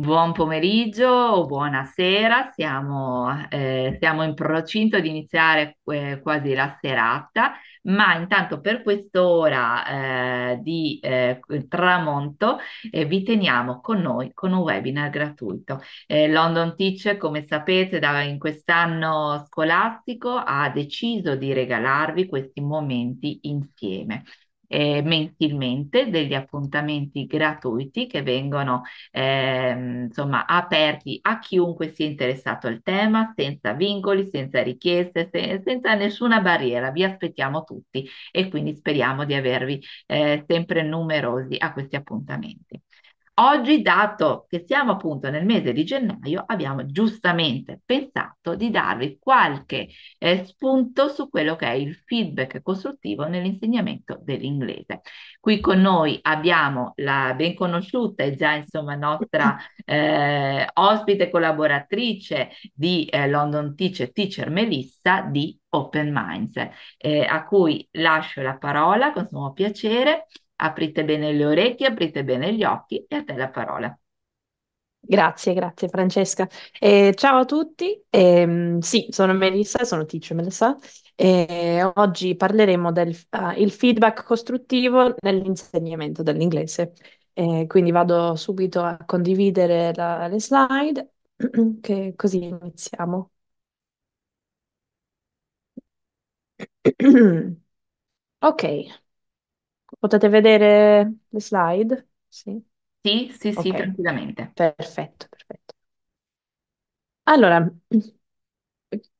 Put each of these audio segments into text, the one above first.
Buon pomeriggio o buonasera, siamo, eh, siamo, in procinto di iniziare eh, quasi la serata, ma intanto per quest'ora eh, di eh, tramonto eh, vi teniamo con noi con un webinar gratuito. Eh, London Teach, come sapete, da, in quest'anno scolastico ha deciso di regalarvi questi momenti insieme eh, mensilmente degli appuntamenti gratuiti che vengono eh, insomma aperti a chiunque sia interessato al tema, senza vincoli, senza richieste, se- senza nessuna barriera. Vi aspettiamo tutti e quindi speriamo di avervi eh, sempre numerosi a questi appuntamenti. Oggi, dato che siamo appunto nel mese di gennaio, abbiamo giustamente pensato di darvi qualche eh, spunto su quello che è il feedback costruttivo nell'insegnamento dell'inglese. Qui con noi abbiamo la ben conosciuta e già insomma nostra eh, ospite collaboratrice di eh, London Teacher, Teacher Melissa di Open Minds, eh, a cui lascio la parola con suo piacere aprite bene le orecchie, aprite bene gli occhi e a te la parola. Grazie, grazie Francesca. Eh, ciao a tutti, eh, sì, sono Melissa, sono Teacher Melissa e eh, oggi parleremo del uh, feedback costruttivo nell'insegnamento dell'inglese. Eh, quindi vado subito a condividere la, le slide, che così iniziamo. ok. Potete vedere le slide? Sì. Sì, sì, sì, tranquillamente. perfetto, perfetto. Allora,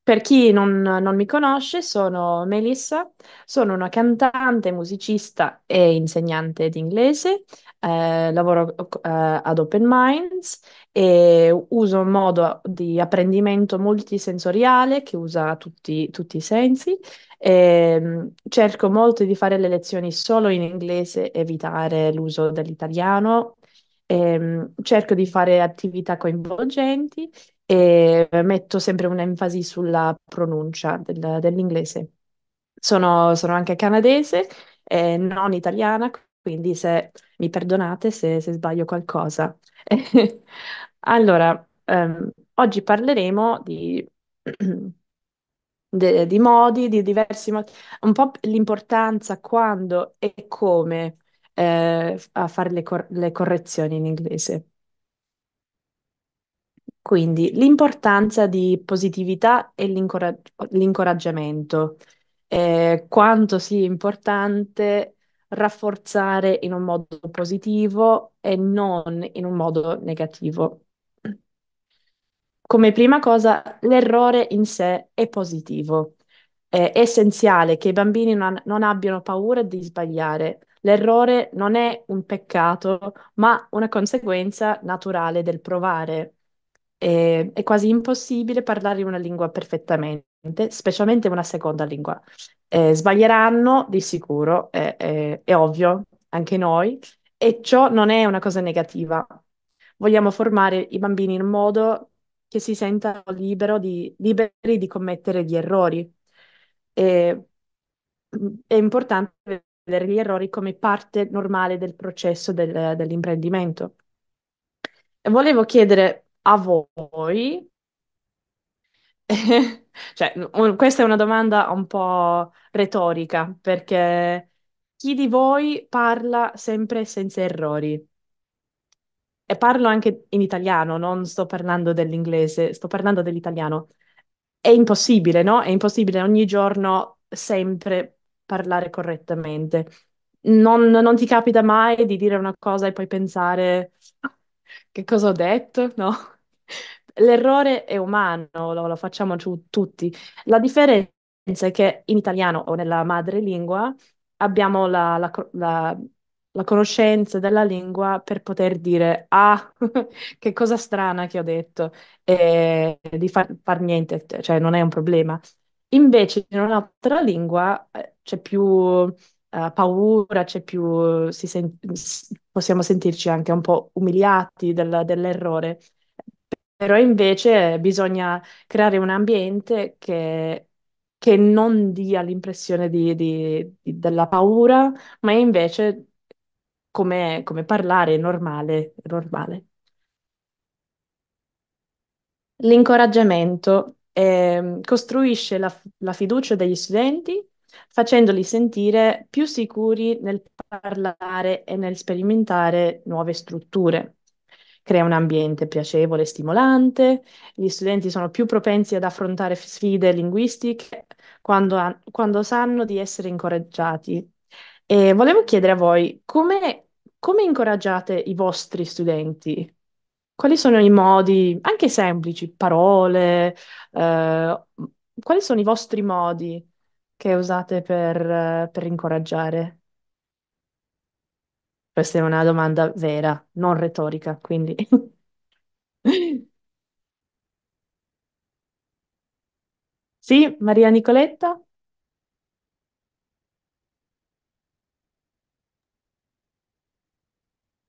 per chi non, non mi conosce, sono Melissa, sono una cantante, musicista e insegnante di inglese, eh, lavoro eh, ad Open Minds e uso un modo di apprendimento multisensoriale che usa tutti, tutti i sensi eh, cerco molto di fare le lezioni solo in inglese, evitare l'uso dell'italiano. Eh, cerco di fare attività coinvolgenti e metto sempre un'enfasi sulla pronuncia del, dell'inglese. Sono, sono, anche canadese, eh, non italiana, quindi se mi perdonate se, se sbaglio qualcosa. allora, ehm, oggi parleremo di de- di modi, di diversi modi, un po' l'importanza quando e come eh, a fare le, cor- le correzioni in inglese. Quindi l'importanza di positività e l'incoraggiamento. Eh, quanto sia importante rafforzare in un modo positivo e non in un modo negativo. Come prima cosa, l'errore in sé è positivo. È essenziale che i bambini non, non abbiano paura di sbagliare. L'errore non è un peccato, ma una conseguenza naturale del provare. È, è quasi impossibile parlare una lingua perfettamente, specialmente una seconda lingua. Eh, sbaglieranno di sicuro, è, è, è ovvio, anche noi, e ciò non è una cosa negativa. Vogliamo formare i bambini in modo che si sentano di, liberi di commettere gli errori. E, mm, è importante vedere gli errori come parte normale del processo del, dell'imprendimento. E volevo chiedere a voi, cioè, un, questa è una domanda un po' retorica, perché chi di voi parla sempre senza errori? e parlo anche in italiano, non sto parlando dell'inglese, sto parlando dell'italiano. È impossibile, no? È impossibile ogni giorno sempre parlare correttamente. Non, non ti capita mai di dire una cosa e poi pensare che cosa ho detto, no? L'errore è umano, lo, lo facciamo tu, tutti. La differenza è che in italiano o nella madrelingua abbiamo la, la, la la conoscenza della lingua per poter dire ah, che cosa strana che ho detto, e di far, far niente, cioè non è un problema. Invece in un'altra lingua eh, c'è più uh, paura, c'è più, si sen- possiamo sentirci anche un po' umiliati del, dell'errore. Però invece bisogna creare un ambiente che che non dia l'impressione di, di, di, della paura, ma invece come, come parlare, è normale, è normale. L'incoraggiamento ehm, costruisce la, la fiducia degli studenti facendoli sentire più sicuri nel parlare e nel sperimentare nuove strutture. Crea un ambiente piacevole e stimolante, gli studenti sono più propensi ad affrontare sfide linguistiche quando, quando sanno di essere incoraggiati e volevo chiedere a voi come, come incoraggiate i vostri studenti? Quali sono i modi, anche semplici, parole, eh, quali sono i vostri modi che usate per, per incoraggiare? Questa è una domanda vera, non retorica, quindi. Sì, Maria Nicoletta?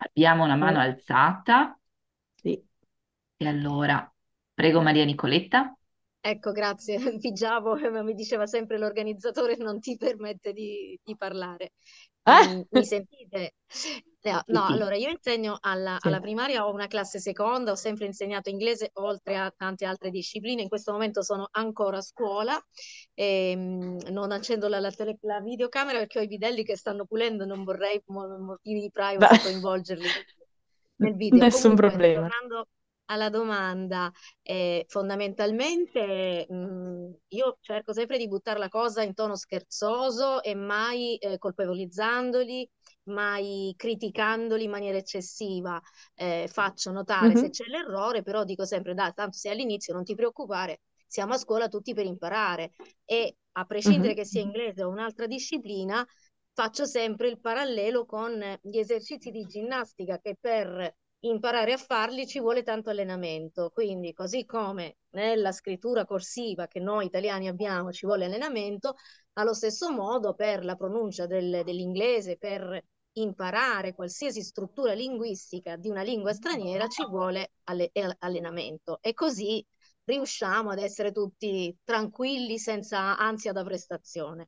Abbiamo una mano alzata Sì. e allora prego Maria Nicoletta. Ecco, grazie. Pigiavo, ma mi diceva sempre l'organizzatore non ti permette di, di parlare. Eh? Mi sentite? No, no, allora io insegno alla, alla, primaria, ho una classe seconda, ho sempre insegnato inglese oltre a tante altre discipline, in questo momento sono ancora a scuola, e, ehm, non accendo la, la, tele, la videocamera perché ho i bidelli che stanno pulendo, non vorrei per motivi di privacy coinvolgerli nel video. Nessun Comunque, problema. Tornando, alla domanda, eh, fondamentalmente mh, mm, io cerco sempre di buttare la cosa in tono scherzoso e mai eh, colpevolizzandoli, mai criticandoli in maniera eccessiva. Eh, faccio notare mm-hmm. se c'è l'errore, però dico sempre, dai, tanto sei all'inizio, non ti preoccupare, siamo a scuola tutti per imparare e a prescindere mm-hmm. che sia inglese o un'altra disciplina, faccio sempre il parallelo con gli esercizi di ginnastica che per imparare a farli ci vuole tanto allenamento. Quindi, così come nella scrittura corsiva che noi italiani abbiamo ci vuole allenamento, allo stesso modo per la pronuncia del, dell'inglese, per imparare qualsiasi struttura linguistica di una lingua straniera ci vuole alle- allenamento. E così riusciamo ad essere tutti tranquilli senza ansia da prestazione.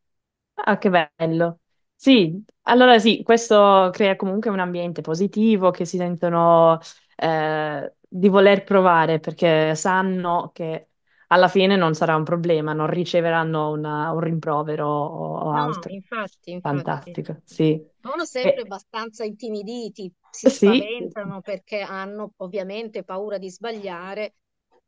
Ah, che bello! Sì, allora sì, questo crea comunque un ambiente positivo che si sentono eh, di voler provare perché sanno che alla fine non sarà un problema, non riceveranno una- un rimprovero o, o No, altro. infatti, infatti. Fantastico, sì. Sono sempre E- abbastanza intimiditi, si sì, spaventano perché hanno ovviamente paura di sbagliare,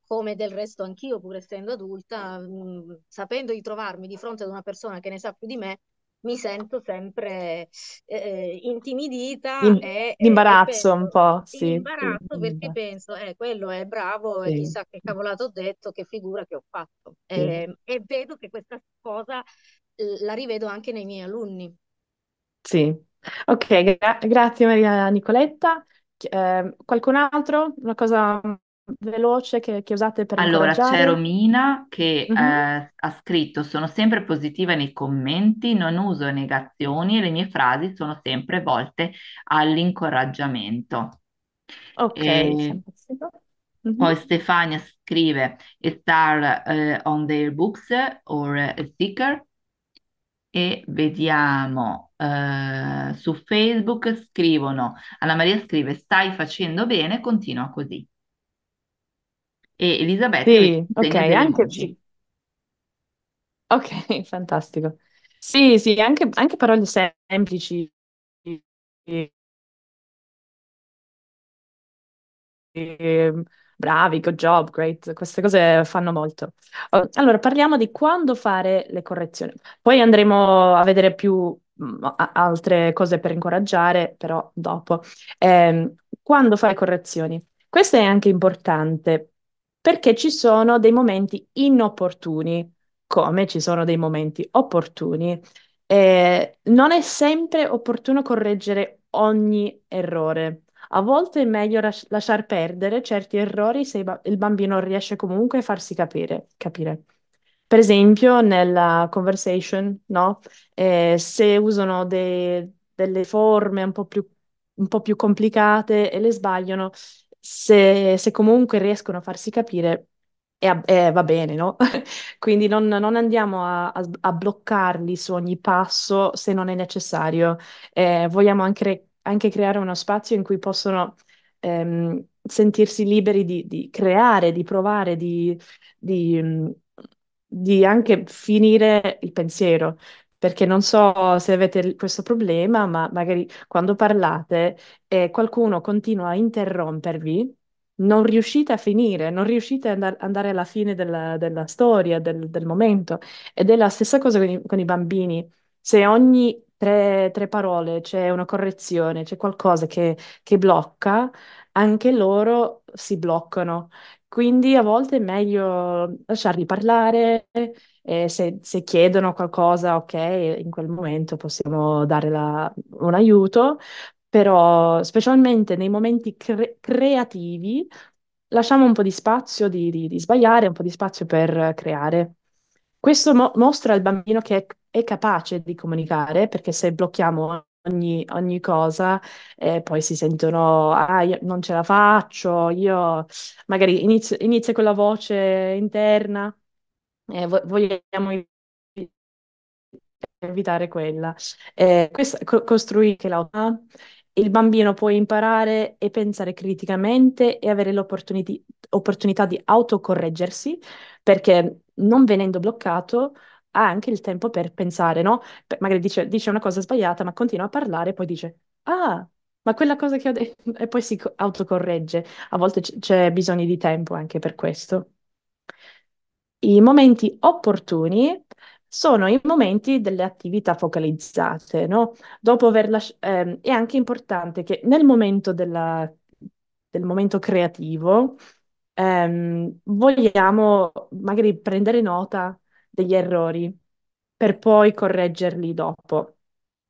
come del resto anch'io, pur essendo adulta, mh, mm, sapendo di trovarmi di fronte ad una persona che ne sa più di me, mi sento sempre eh, eh intimidita. In, e, eh, imbarazzo un po', sì. Imbarazzo perché penso, eh, quello è bravo sì. e chissà che cavolato ho detto, che figura che ho fatto. Sì. Eh, e vedo che questa cosa la rivedo anche nei miei alunni. Sì, ok, gra- grazie Maria Nicoletta. Eh, qualcun altro? Una cosa veloce che, che usate per Allora, c'è incoraggiare? Romina che mhm. eh, Mhm. ha scritto: Sono sempre positiva nei commenti, non uso negazioni e le mie frasi sono sempre volte all'incoraggiamento. Ok, E fantastico. Mhm. poi Mhm. Stefania scrive: Star eh, on their books or a sticker. E vediamo, eh, su Facebook scrivono, Anna Maria scrive, stai facendo bene, continua così e Elisabetta Sì, ok, anche sì. Ok, fantastico. Sì, sì, anche, anche parole semplici. Ehm, bravi, good job, great, queste cose fanno molto. Allora, parliamo di quando fare le correzioni. Poi andremo a vedere più mm, altre cose per incoraggiare, però dopo. Ehm, quando fare correzioni? Questo è anche importante perché ci sono dei momenti inopportuni, come ci sono dei momenti opportuni. Eh, non è sempre opportuno correggere ogni errore. A volte è meglio ras- lasciar perdere certi errori se ba- il bambino riesce comunque a farsi capire. capire. Per esempio, nella conversation, no? eh, se usano de- delle forme un po' più un po' più complicate e le sbagliano, se, se comunque riescono a farsi capire, e, e va bene, no? Quindi non, non andiamo a, a, a, bloccarli su ogni passo se non è necessario. Eh, vogliamo anche, anche, creare uno spazio in cui possono ehm, sentirsi liberi di, di, creare, di provare, di, di, mm, di anche finire il pensiero perché non so se avete questo problema, ma magari quando parlate e eh, qualcuno continua a interrompervi, non riuscite a finire, non riuscite ad andare alla fine della, della storia, del, del, momento. Ed è la stessa cosa con i, con i bambini. Se ogni tre, tre, parole c'è una correzione, c'è qualcosa che, che blocca, anche loro si bloccano quindi a volte è meglio lasciarli parlare, e se, se, chiedono qualcosa, ok, in quel momento possiamo dare la, un aiuto, però specialmente nei momenti cre- creativi lasciamo un po' di spazio di, di, di, sbagliare, un po' di spazio per creare. Questo mo- mostra al bambino che è, è capace di comunicare, perché se blocchiamo ogni, ogni cosa e poi si sentono, ah, io non ce la faccio, io magari inizio, inizia quella voce interna e vo- vogliamo evitare quella. Eh, questa, co- costruire l'autonomia, il bambino può imparare e pensare criticamente e avere l'opportunità di autocorreggersi perché non venendo bloccato ha anche il tempo per pensare, no? P- magari dice, dice una cosa sbagliata, ma continua a parlare poi dice, ah, ma quella cosa che ho detto, e poi si autocorregge. A volte c- c'è bisogno di tempo anche per questo. I momenti opportuni sono i momenti delle attività focalizzate, no? Dopo aver lasciato, ehm, è anche importante che nel momento della, del momento creativo ehm, vogliamo magari prendere nota degli errori per poi correggerli dopo.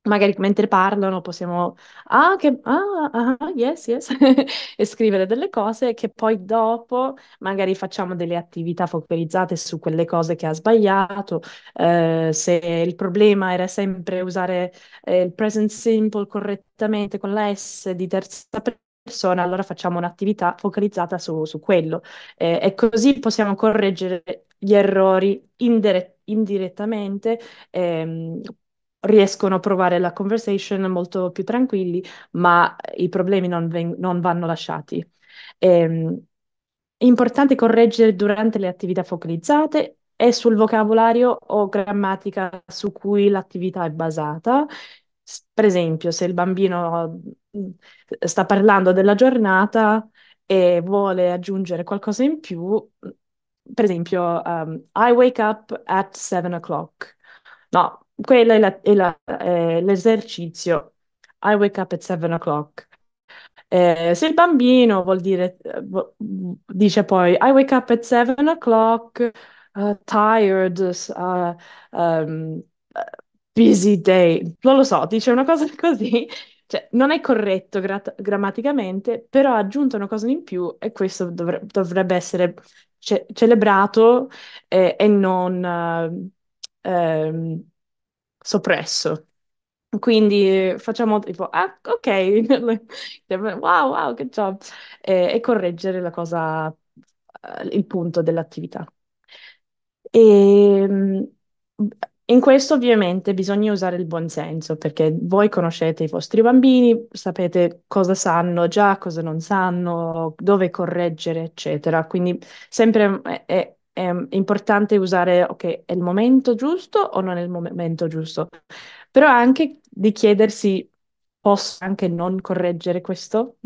Magari mentre parlano possiamo, ah, che, ah, ah yes, yes, e scrivere delle cose che poi dopo magari facciamo delle attività focalizzate su quelle cose che ha sbagliato. Eh, se il problema era sempre usare eh, il present simple correttamente con la S di terza persona, persona, allora facciamo un'attività focalizzata su, su quello. Eh, e così possiamo correggere gli errori indire- indirettamente. Ehm, riescono a provare la conversation molto più tranquilli, ma i problemi non, veng- non vanno lasciati. Ehm, è importante correggere durante le attività focalizzate e sul vocabolario o grammatica su cui l'attività è basata per esempio, se il bambino sta parlando della giornata e vuole aggiungere qualcosa in più, per esempio, um, I wake up at 7 o'clock. No, quello è, la, è, la, è l'esercizio. I wake up at 7 o'clock. Eh, se il bambino vuol dire, eh, dice poi I wake up at 7 o'clock, uh, tired, uh, um, busy day, non lo so, dice una cosa così, cioè non è corretto gra- grammaticamente, però ha aggiunto una cosa in più e questo dovre- dovrebbe essere ce- celebrato eh, e non eh, eh, soppresso. Quindi facciamo tipo, ah, ok, wow, wow, che job, e correggere la cosa, eh, il punto dell'attività. E ehm, in questo ovviamente bisogna usare il buonsenso perché voi conoscete i vostri bambini, sapete cosa sanno già, cosa non sanno, dove correggere, eccetera. Quindi sempre è, è importante usare, ok, è il momento giusto o non è il momento giusto, però anche di chiedersi, posso anche non correggere questo?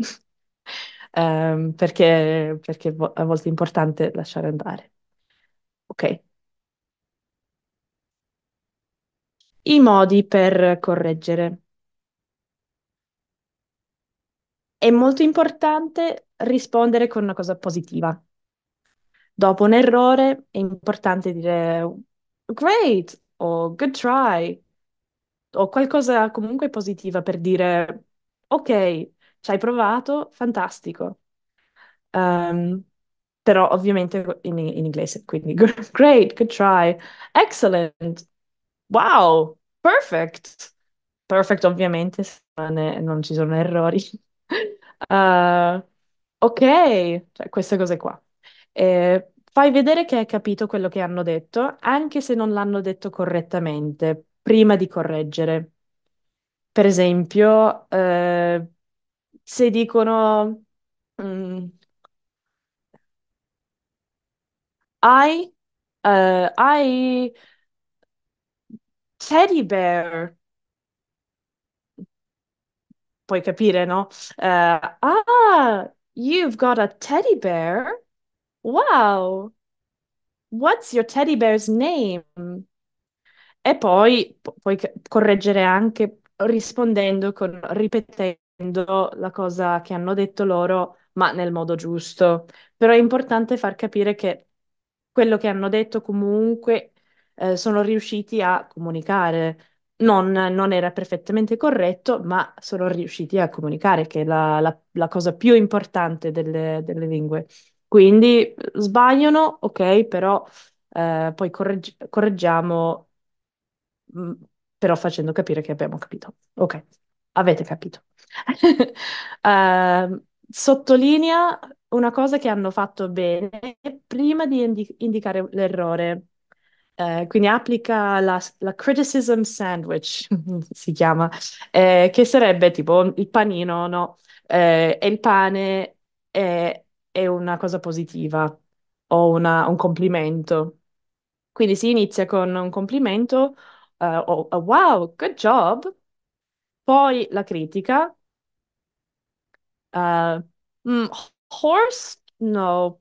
um, perché, perché a volte è importante lasciare andare. Ok. I modi per correggere. È molto importante rispondere con una cosa positiva. Dopo un errore è importante dire great o good try o qualcosa comunque positiva per dire ok, ci hai provato, fantastico. Um, però ovviamente in, in, inglese, quindi great, good try, excellent, Wow, perfect! Perfect ovviamente, se non ci sono errori. Ah, ok, cioè, queste cose qua. Eh, fai vedere che hai capito quello che hanno detto, anche se non l'hanno detto correttamente, prima di correggere. Per esempio, eh, se dicono mm, I, eh, I Teddy Bear. Puoi capire, no? Eh, ah, you've got a teddy bear? Wow! What's your teddy bear's name? E poi pu- puoi correggere anche rispondendo con ripetendo la cosa che hanno detto loro, ma nel modo giusto. Però è importante far capire che quello che hanno detto comunque eh, sono riusciti a comunicare. Non, non, era perfettamente corretto, ma sono riusciti a comunicare, che è la, la, la cosa più importante delle, delle, lingue. Quindi sbagliano, ok, però eh, poi corregg- correggiamo, mh, mm, però facendo capire che abbiamo capito. Ok, avete capito. uh, sottolinea una cosa che hanno fatto bene prima di indi- indicare l'errore eh, quindi applica la, la, criticism sandwich, mm-hmm. si chiama, eh, che sarebbe tipo il panino, no? Eh, e il pane è, è, una cosa positiva o una, un complimento. Quindi si inizia con un complimento, uh, o, oh, wow, good job, poi la critica, uh, mm, horse, no,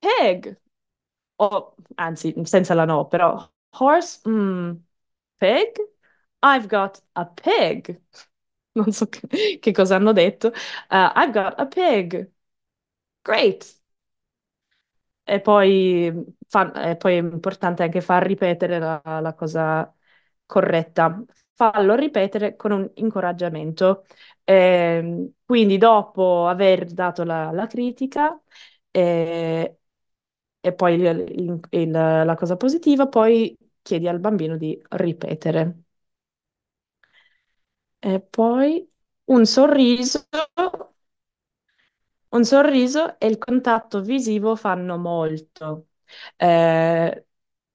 pig, oh, anzi, senza la no, però horse, mm, pig, I've got a pig. Non so che, che cosa hanno detto. Uh, I've got a pig. Great. E poi, fa, e poi è importante anche far ripetere la, la cosa corretta. Fallo ripetere con un incoraggiamento. Eh, quindi, dopo aver dato la, la critica, eh, e poi il, il, la cosa positiva, poi chiedi al bambino di ripetere. E poi un sorriso, un sorriso e il contatto visivo fanno molto. Eh,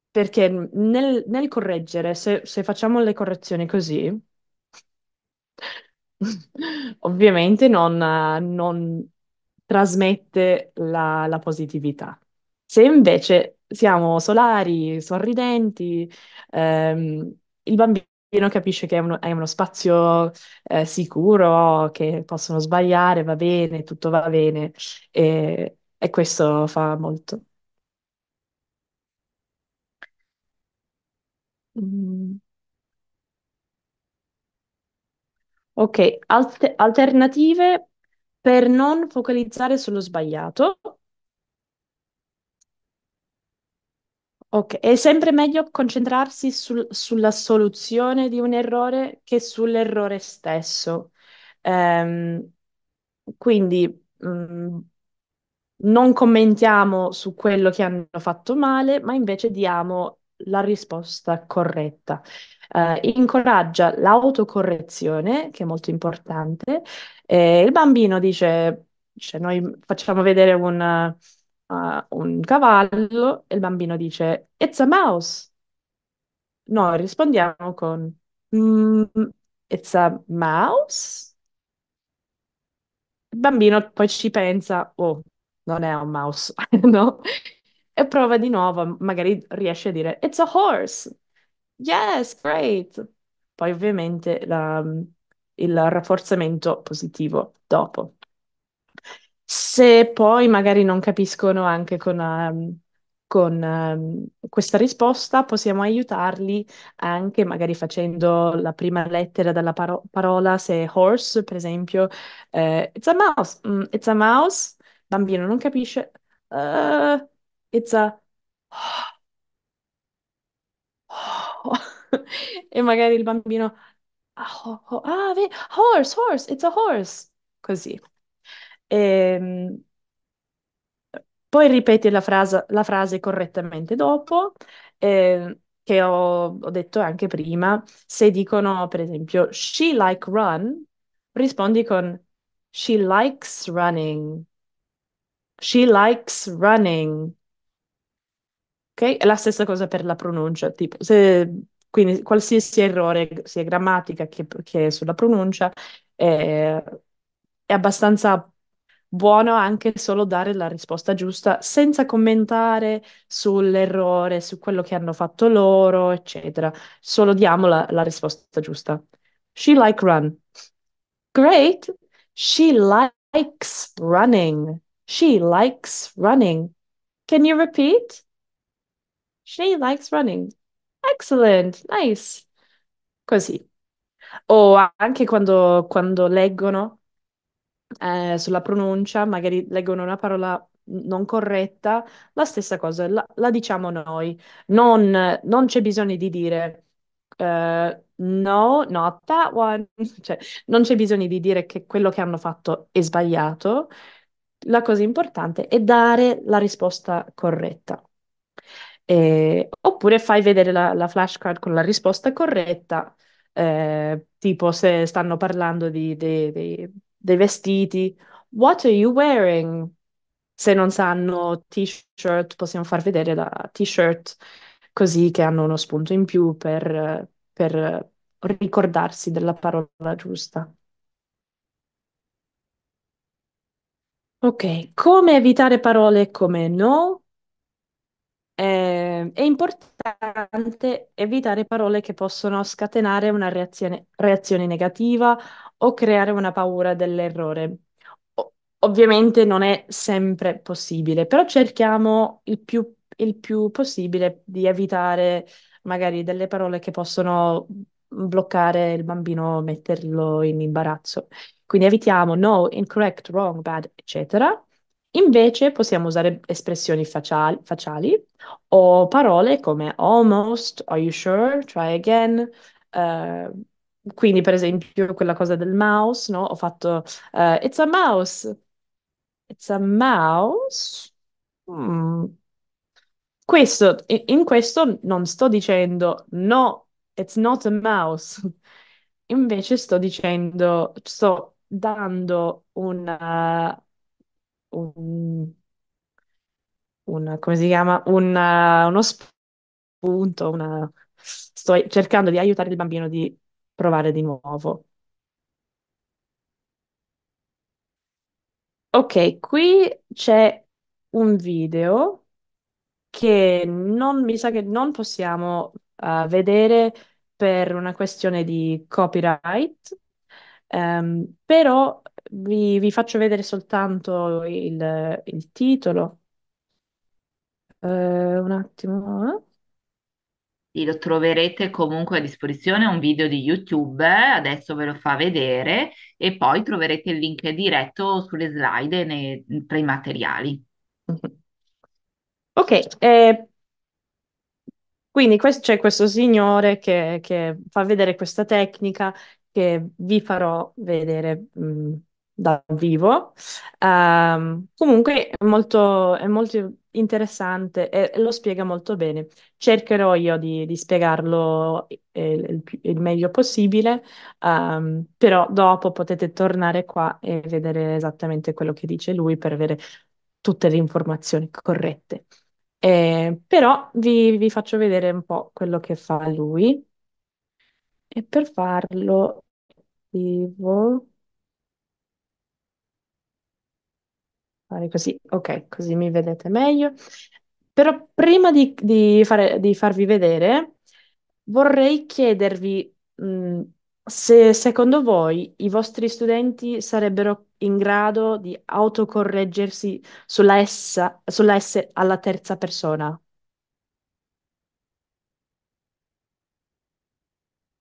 perché nel, nel correggere, se, se, facciamo le correzioni così, ovviamente non, non trasmette la, la positività. Se invece siamo solari, sorridenti, ehm, il bambino capisce che è uno, è uno spazio eh, sicuro, che possono sbagliare, va bene, tutto va bene e, e questo fa molto. Mm. Ok, alte- alternative per non focalizzare sullo sbagliato. Ok, è sempre meglio concentrarsi sul- sulla soluzione di un errore che sull'errore stesso. Ehm, quindi, mm, non commentiamo su quello che hanno fatto male, ma invece diamo la risposta corretta. Eh, incoraggia l'autocorrezione, che è molto importante. E il bambino dice, cioè noi facciamo vedere un un cavallo e il bambino dice It's a mouse. Noi rispondiamo con mm, It's a mouse? Il bambino poi ci pensa, oh, non è un mouse, no? E prova di nuovo, magari riesce a dire It's a horse. Yes, great. Poi ovviamente la, il rafforzamento positivo dopo. Se poi magari non capiscono anche con, ehm, con ehm, questa risposta, possiamo aiutarli anche magari facendo la prima lettera della paro- parola, se horse, per esempio, eh, it's a mouse, mm, it's a mouse, bambino non capisce, "Eh, it's a... E magari il bambino, ah, ho- ah, horse, horse, it's a horse, così. E, ehm, poi ripeti la frase, la frase correttamente dopo, eh, che ho, ho, detto anche prima. Se dicono, per esempio, she like run, rispondi con she likes running. She likes running. Ok? È la stessa cosa per la pronuncia, tipo, se, quindi qualsiasi errore, sia grammatica che, che sulla pronuncia, eh, è abbastanza buono anche solo dare la risposta giusta senza commentare sull'errore, su quello che hanno fatto loro, eccetera. Solo diamo la, la risposta giusta. She like run. Great. She likes running. She likes running. Can you repeat? She likes running. Excellent. Nice. Così. O anche quando, quando leggono eh, sulla pronuncia, magari leggono una parola non corretta, la stessa cosa, la, la diciamo noi. Non, non c'è bisogno di dire eh, no, not that one, cioè non c'è bisogno di dire che quello che hanno fatto è sbagliato. La cosa importante è dare la risposta corretta. Eh, oppure fai vedere la, la, flashcard con la risposta corretta, eh, tipo se stanno parlando di, di, di dei vestiti. What are you wearing? Se non sanno t-shirt, possiamo far vedere la t-shirt così che hanno uno spunto in più per, per ricordarsi della parola giusta. Ok, come evitare parole come no, eh, è importante evitare parole che possono scatenare una reazione, reazione negativa o creare una paura dell'errore. ovviamente non è sempre possibile, però cerchiamo il più, il più possibile di evitare magari delle parole che possono bloccare il bambino, metterlo in imbarazzo. Quindi evitiamo no, incorrect, wrong, bad, eccetera. Invece possiamo usare espressioni faccia- facciali, o parole come almost, are you sure, try again. eh, quindi, per esempio, quella cosa del mouse, no? Ho fatto eh, it's a mouse, it's a mouse. Mm. Questo, in in questo non sto dicendo no, it's not a mouse. Invece sto dicendo, sto dando una un, un come si chiama? Un, uh, uno spunto, una... sto cercando di aiutare il bambino di provare di nuovo. Ok, qui c'è un video che non, mi sa che non possiamo uh, vedere per una questione di copyright, Um, però vi, vi, faccio vedere soltanto il, il titolo. Uh, un attimo. Eh. lo troverete comunque a disposizione, è un video di YouTube, adesso ve lo fa vedere e poi troverete il link diretto sulle slide nei, tra i materiali. Ok, eh, quindi c'è questo signore che, che, fa vedere questa tecnica che vi farò vedere mh, dal vivo. Um, comunque è molto, è molto interessante e, lo spiega molto bene. Cercherò io di, di spiegarlo eh, il, il, meglio possibile, um, però dopo potete tornare qua e vedere esattamente quello che dice lui per avere tutte le informazioni corrette. Eh, però vi, vi faccio vedere un po' quello che fa lui e per farlo fare così, ok, così mi vedete meglio. Però prima di, di fare- di farvi vedere, vorrei chiedervi, mh, mm, se secondo voi i vostri studenti sarebbero in grado di autocorreggersi sulla S, sulla S alla terza persona.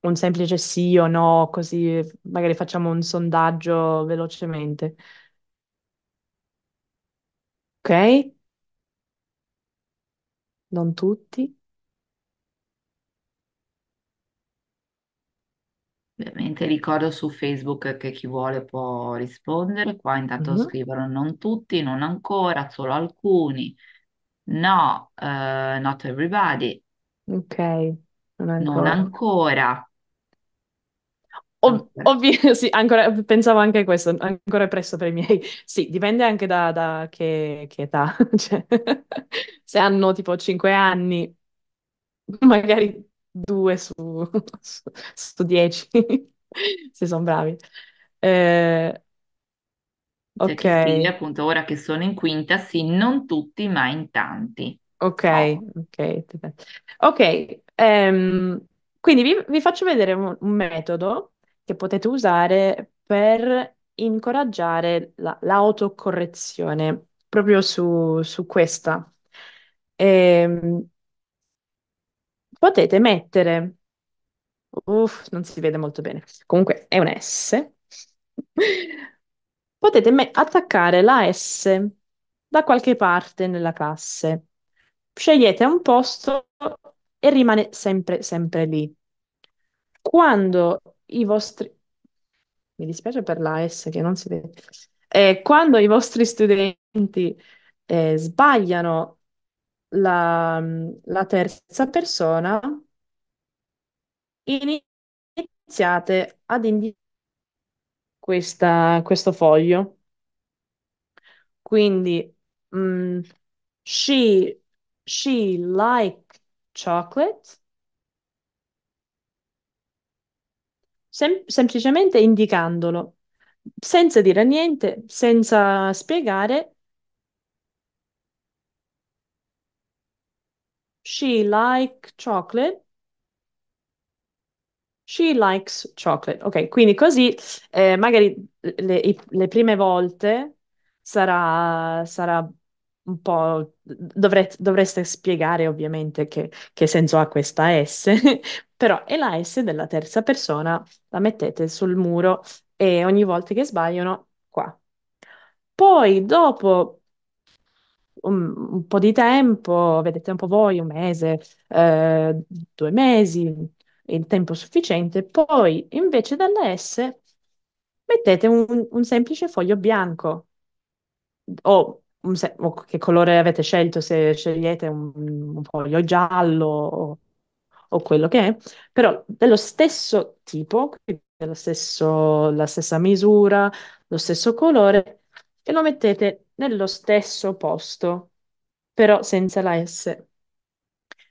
un semplice sì o no, così magari facciamo un sondaggio velocemente. Ok? Non tutti. Ovviamente ricordo su Facebook che chi vuole può rispondere, qua intanto Mhm. scrivono non tutti, non ancora, solo alcuni, no, eh, not everybody, Ok, non non ancora, Ov- ovvio, sì, ancora, pensavo anche a questo, ancora è presto per i miei. Sì, dipende anche da, da che, che, età. Cioè, se hanno tipo 5 anni, magari 2 su, su, su 10, se sono bravi. Eh, C'è cioè, chi scrive ok, appunto ora che sono in quinta, sì, non tutti, ma in tanti. ok, Oh, ok. Ok, ehm, quindi vi, vi faccio vedere un un metodo che potete usare per incoraggiare la, l'autocorrezione proprio su, su questa. E, ehm, potete mettere, uff, non si vede molto bene, comunque è un S, potete me- attaccare la S da qualche parte nella classe. Scegliete un posto e rimane sempre, sempre lì. Quando i vostri... Mi dispiace per la S che non si vede. Eh, quando i vostri studenti eh, sbagliano la, la terza persona, iniziate ad indicare questa, questo foglio. Quindi, mm, she, she like chocolate. sem- semplicemente indicandolo, senza dire niente, senza spiegare. She likes chocolate. She likes chocolate. Ok, quindi così eh, magari le, le, prime volte sarà, sarà un po' dovre- dovreste spiegare ovviamente che, che senso ha questa S, però è la S della terza persona, la mettete sul muro e ogni volta che sbagliano, qua. Poi dopo un, um, un po' di tempo, vedete un po' voi, un mese, eh, due mesi, il tempo sufficiente, poi invece dalla S mettete un, un semplice foglio bianco o, se- o che colore avete scelto, se scegliete un, un foglio giallo o, o quello che è, però dello stesso tipo, dello stesso, la stessa misura, lo stesso colore, e lo mettete nello stesso posto, però senza la S.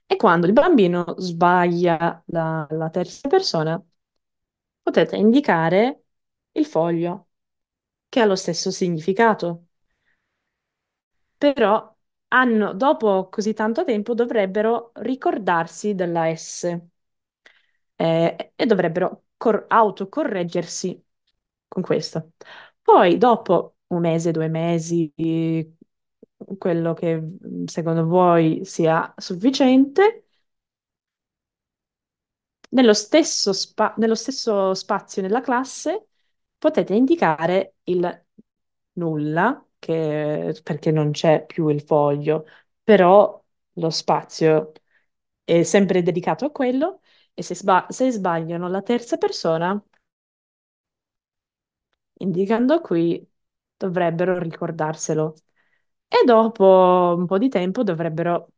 E quando il bambino sbaglia la, la terza persona, potete indicare il foglio, che ha lo stesso significato. Però hanno, dopo così tanto tempo, dovrebbero ricordarsi della S eh, e dovrebbero autocorreggersi con questo. Poi, dopo un mese, due mesi, quello che secondo voi sia sufficiente, nello stesso, spa- nello stesso spazio nella classe potete indicare il nulla perché, perché non c'è più il foglio, però lo spazio è sempre dedicato a quello e se, sba- se sbagliano la terza persona, indicando qui, dovrebbero ricordarselo e dopo un po' di tempo dovrebbero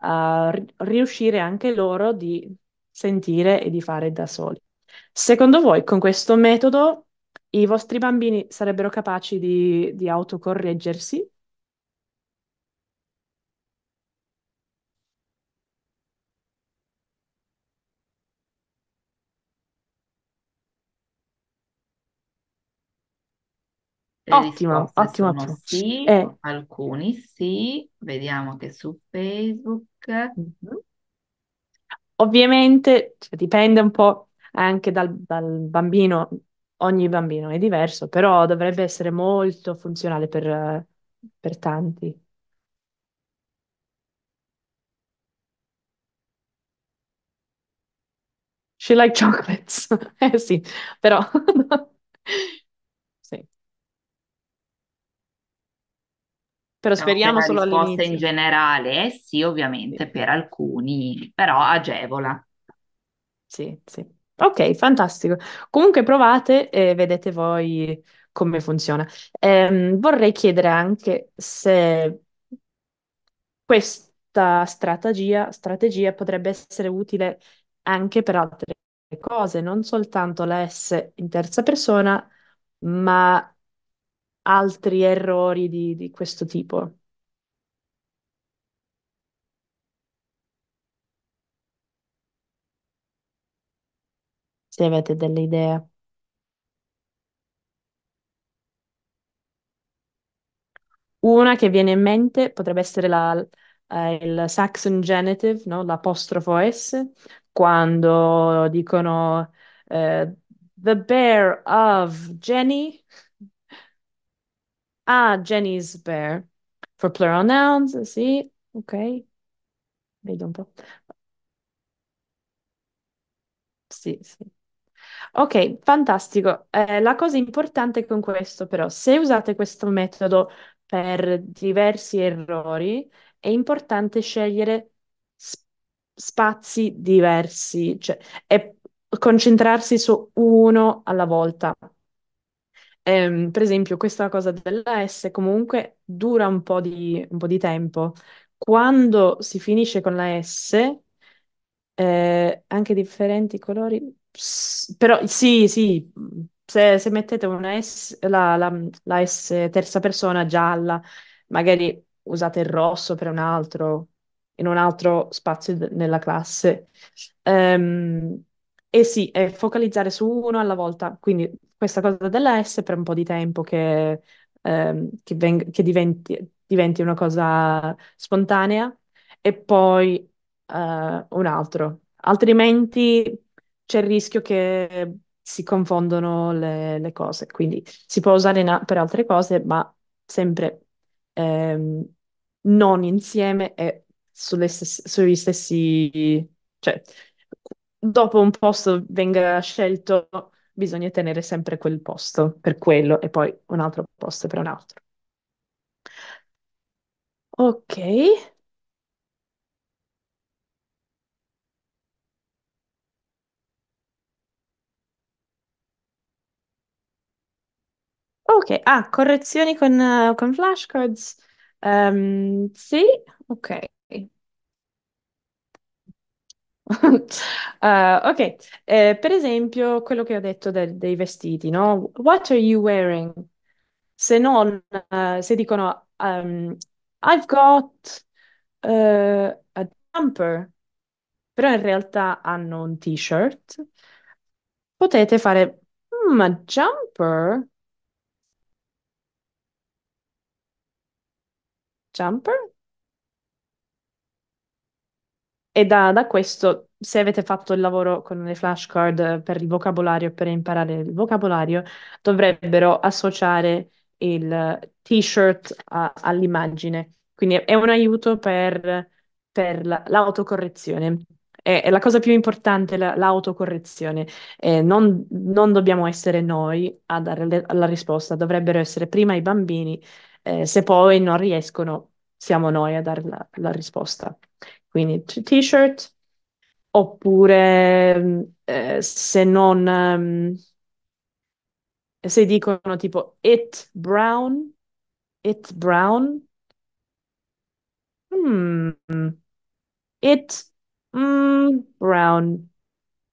uh, ri- riuscire anche loro di sentire e di fare da soli. Secondo voi, con questo metodo i vostri bambini sarebbero capaci di, di autocorreggersi? Le Ottimo, risposte ottimo, sono ottimo. sì, Eh, alcuni sì, vediamo che su Facebook. Mhm. Ovviamente, cioè, dipende un po' anche dal, dal bambino ogni bambino è diverso, però dovrebbe essere molto funzionale per, per tanti. She likes chocolates. Eh sì, però sì. Però No, diciamo per speriamo la risposta in generale, sì, Sì, ovviamente per alcuni, però agevola. sì, sì. Ok, fantastico. Comunque provate e vedete voi come funziona. Ehm, vorrei chiedere anche se questa strategia, strategia potrebbe essere utile anche per altre cose, non soltanto la S in terza persona, ma altri errori di, di questo tipo. se avete delle idee. Una che viene in mente potrebbe essere la- eh, il Saxon genitive, no? L'apostrofo S, quando dicono eh, The bear of Jenny. Ah, Jenny's bear. For plural nouns, sì, ok, vedo un po'. Sì, sì. Ok, fantastico. Eh, la cosa importante con questo però, se usate questo metodo per diversi errori, è importante scegliere spazi diversi, cioè, e concentrarsi su uno alla volta. Ehm, per esempio, questa cosa della S comunque dura un po' di, un po' di tempo. Quando si finisce con la S, eh, anche differenti colori però sì, sì, se, se mettete una S, la, la- la S terza persona gialla, magari usate il rosso per un altro, in un altro spazio nella classe. Ehm, e sì, è focalizzare su uno alla volta. Quindi questa cosa della S per un po' di tempo che, ehm, che veng- che diventi, diventi una cosa spontanea e poi eh, un altro. Altrimenti c'è il rischio che si confondono le, le cose, quindi si può usare in, per altre cose, ma sempre ehm, non insieme e sulle stesse, sugli stessi, cioè dopo un posto venga scelto, bisogna tenere sempre quel posto per quello e poi un altro posto per un altro. Ok. Ok, ah, correzioni con, eh, con flashcards. Ehm, sì, ok. Eh, ok, eh, per esempio quello che ho detto del- dei vestiti, no? What are you wearing? Se non, eh, se dicono um, I've got eh, a jumper, però in realtà hanno un t-shirt, potete fare "Mm, a jumper? Jumper. E da, da questo, se avete fatto il lavoro con le flashcard per il vocabolario, per imparare il vocabolario, dovrebbero associare il t-shirt a- all'immagine. Quindi è un aiuto per, per la- l'autocorrezione. È, è la cosa più importante, la- l'autocorrezione. Eh, non, non dobbiamo essere noi a dare le- la risposta, dovrebbero essere prima i bambini eh, se poi non riescono, siamo noi a dare la, la risposta. Quindi t-shirt, oppure mm, eh, se non... Um, se dicono tipo it brown, it brown, hmm, it mm, brown,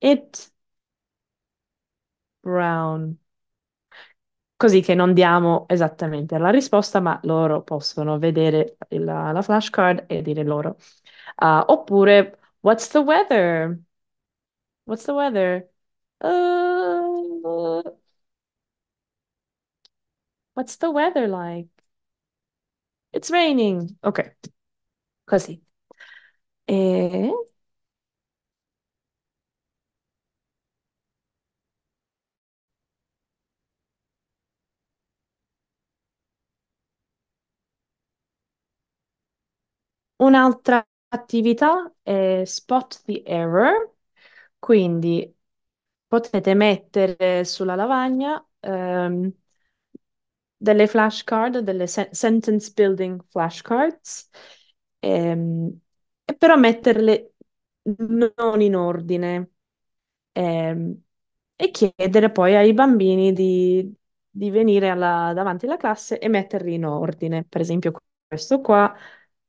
it brown così che non diamo esattamente la risposta, ma loro possono vedere la, la flashcard e dire loro. Uh, oppure, what's the weather? What's the weather? Uh, what's the weather like? It's raining. Ok, così. E Un'altra attività è Spot the Error, quindi potete mettere sulla lavagna ehm, delle flashcard, delle sentence building flashcards, ehm, e però metterle non in ordine ehm, e chiedere poi ai bambini di, di venire alla, davanti alla classe e metterli in ordine. Per esempio questo qua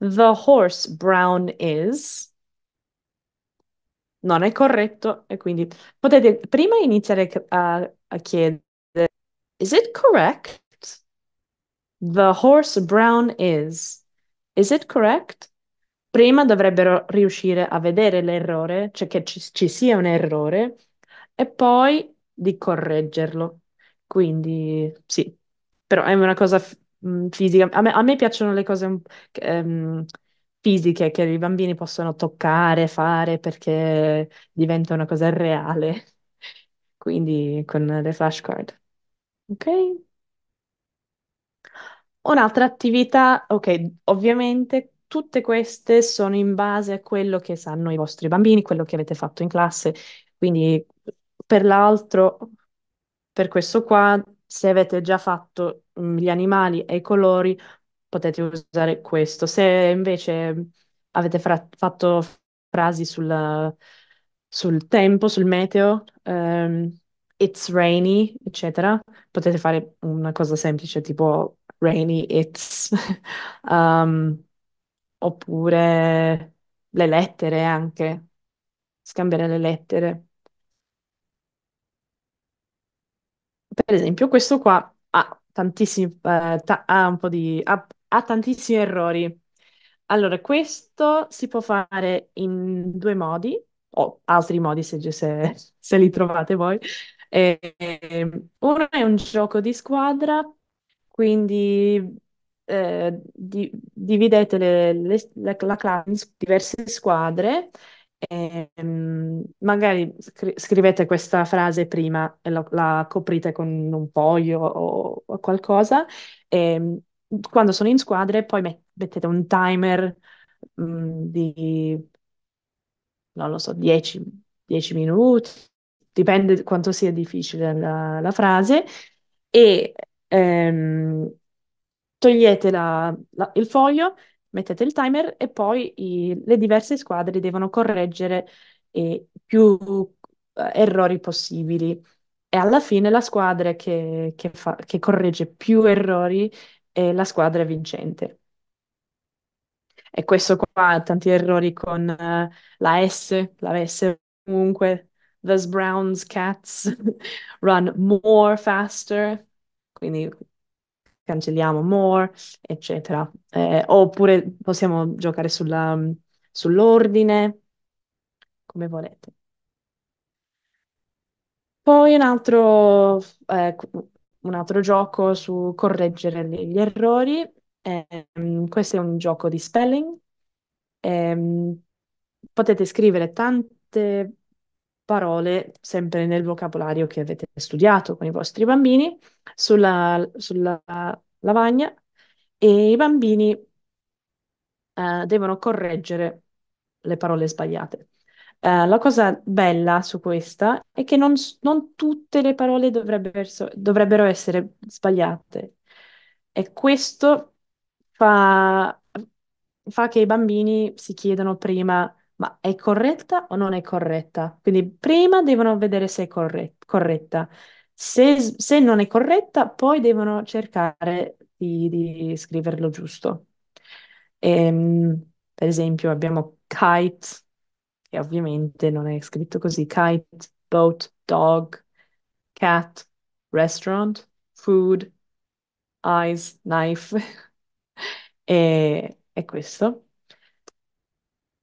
The horse brown is. Non è corretto e quindi potete prima iniziare a, a chiedere Is it correct? The horse brown is. Is it correct? Prima dovrebbero riuscire a vedere l'errore, cioè che ci, ci sia un errore, e poi di correggerlo. Quindi sì, però è una cosa fisica. A me, a me piacciono le cose ehm, fisiche che i bambini possono toccare, fare, perché diventa una cosa reale. Quindi con le flashcard. Ok? Un'altra attività, ok, ovviamente tutte queste sono in base a quello che sanno i vostri bambini, quello che avete fatto in classe, quindi per l'altro, per questo qua se avete già fatto mm, gli animali e i colori, potete usare questo. Se invece avete fra- fatto frasi sul, sul tempo, sul meteo, ehm, it's rainy, eccetera, potete fare una cosa semplice tipo rainy it's, um, oppure le lettere anche, scambiare le lettere. per esempio, questo qua ha tantissimi, eh, ta- ha un po' di, ha, ha tantissimi errori. Allora, questo si può fare in due modi, o altri modi se, se, se li trovate voi. E, ehm, uno è un gioco di squadra, quindi eh, di, dividete le, le, la, la classe in diverse squadre Ehm, magari scri- scrivete questa frase prima e la, la coprite con un foglio o, o qualcosa. E, ehm, quando sono in squadra, poi met- mettete un timer mh, mm, di, non lo so, 10, minuti, dipende quanto sia difficile la, la frase, e ehm, togliete la, la, il foglio mettete il timer e poi i, le diverse squadre devono correggere i eh, più eh, errori possibili. E alla fine la squadra che, che, fa, che corregge più errori è la squadra vincente. E questo qua, tanti errori con uh, la S, la S comunque, the Browns cats run more faster, quindi cancelliamo more, eccetera. Eh, oppure possiamo giocare sulla, sull'ordine, come volete. Poi un altro, eh, un altro gioco su correggere gli errori. Eh, questo è un gioco di spelling. Ehm, potete scrivere tante parole sempre nel vocabolario che avete studiato con i vostri bambini sulla, sulla lavagna e i bambini eh, devono correggere le parole sbagliate. Uh, la cosa bella su questa è che non, non tutte le parole dovrebbero, dovrebbero, essere sbagliate e questo fa, fa che i bambini si chiedano prima ma è corretta o non è corretta? Quindi prima devono vedere se è corre- corretta. Se, se, non è corretta, poi devono cercare di, di scriverlo giusto. E, ehm, per esempio, abbiamo kite, che ovviamente non è scritto così: kite, boat, dog, cat, restaurant, food, eyes, knife. e, è questo.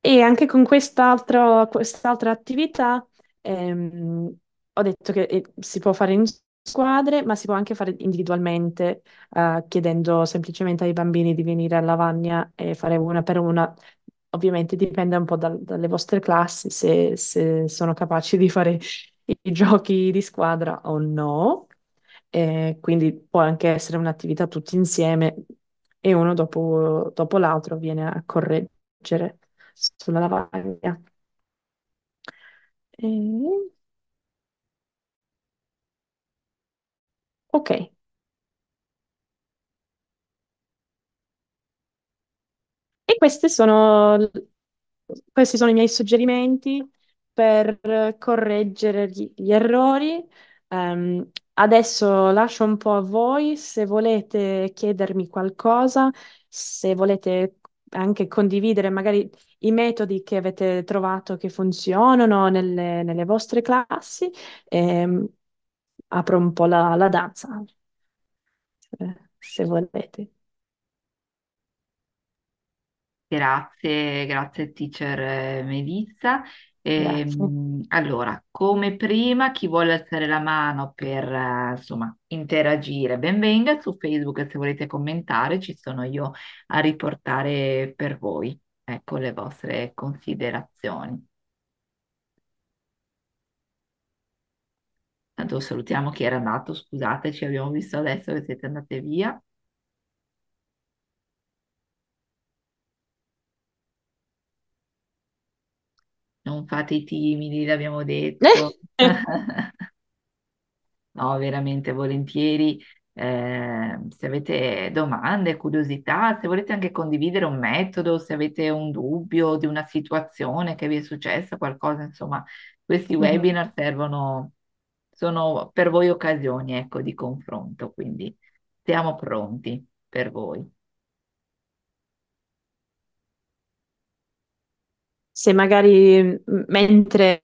E anche con quest'altra quest'altra attività ehm, ho detto che eh, si può fare in squadre, ma si può anche fare individualmente, eh, chiedendo semplicemente ai bambini di venire a lavagna e fare una per una. Ovviamente dipende un po' dal, dalle vostre classi, se, se, sono capaci di fare i, giochi di squadra o no. Eh, quindi può anche essere un'attività tutti insieme e uno dopo, dopo l'altro viene a correggere sulla lavagna. E- Ok, e queste sono, questi sono i miei suggerimenti per correggere gli, gli errori. Ehm, adesso lascio un po' a voi se volete chiedermi qualcosa, se volete anche condividere magari i metodi che avete trovato che funzionano nelle, nelle vostre classi. E, ehm, apro un po' la, la danza, se volete. Grazie, grazie teacher eh, Melissa. Ehm, allora, come prima, chi vuole alzare la mano per, eh, insomma, interagire, benvenga su Facebook, se volete commentare, ci sono io a riportare per voi, ecco, le vostre considerazioni. Tanto salutiamo chi era andato, scusate, ci abbiamo visto adesso che siete andate via. non fate i timidi, l'abbiamo detto. Eh. No, veramente volentieri. Eh, se avete domande, curiosità, se volete anche condividere un metodo, se avete un dubbio di una situazione che vi è successa, qualcosa, insomma, questi mm-hmm. webinar servono, sono per voi occasioni, ecco, di confronto, quindi siamo pronti per voi. se magari mhmm, mentre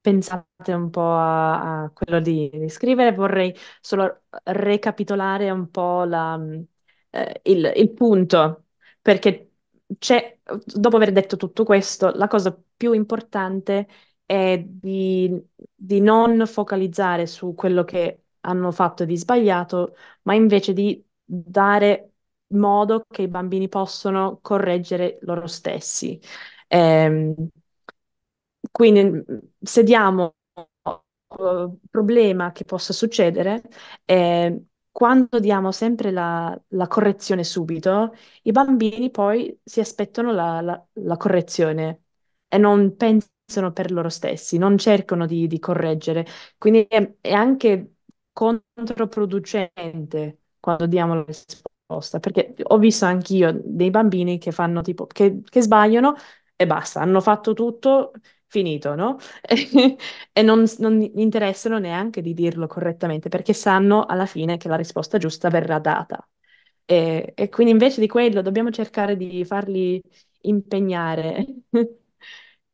pensate un po' a, a quello di, di, scrivere, vorrei solo recapitolare un po' la, mhmm, eh, il, il punto, perché c'è, dopo aver detto tutto questo, la cosa più importante è di, di non focalizzare su quello che hanno fatto di sbagliato, ma invece di dare modo che i bambini possano correggere loro stessi. Eh, quindi mm, se diamo uh, problema che possa succedere, eh, quando diamo sempre la, la, correzione subito, i bambini poi si aspettano la, la, la, correzione e non pensano per loro stessi, non cercano di, di correggere. Quindi è, è, anche controproducente quando diamo la risposta, perché ho visto anch'io dei bambini che fanno tipo, che, che sbagliano, e basta, hanno fatto tutto, finito, no? e non, non interessano neanche di dirlo correttamente perché sanno alla fine che la risposta giusta verrà data. E, e quindi invece di quello dobbiamo cercare di farli impegnare.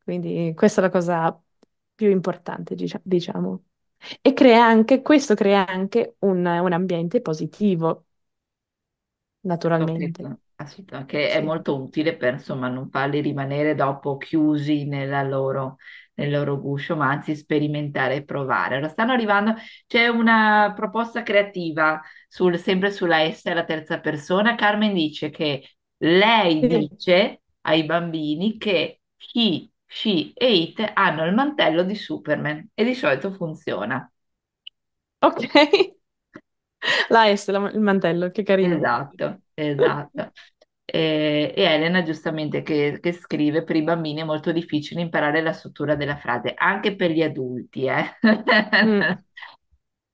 quindi questa è la cosa più importante, diciamo. E crea anche, questo crea anche un, un ambiente positivo, naturalmente. Perfetto. Caspita, ah, che è molto utile per insomma non farli rimanere dopo chiusi nella loro, nel loro guscio, ma anzi sperimentare e provare. Allora, stanno arrivando, c'è una proposta creativa sul- sempre sulla S la terza persona. Carmen dice che lei dice ai bambini che he, she e it hanno il mantello di Superman e di solito funziona. Ok. La S, la- il mantello, che carino. Esatto. Esatto. E, eh, e Elena giustamente che, che, scrive per i bambini è molto difficile imparare la struttura della frase, anche per gli adulti, eh? Mm.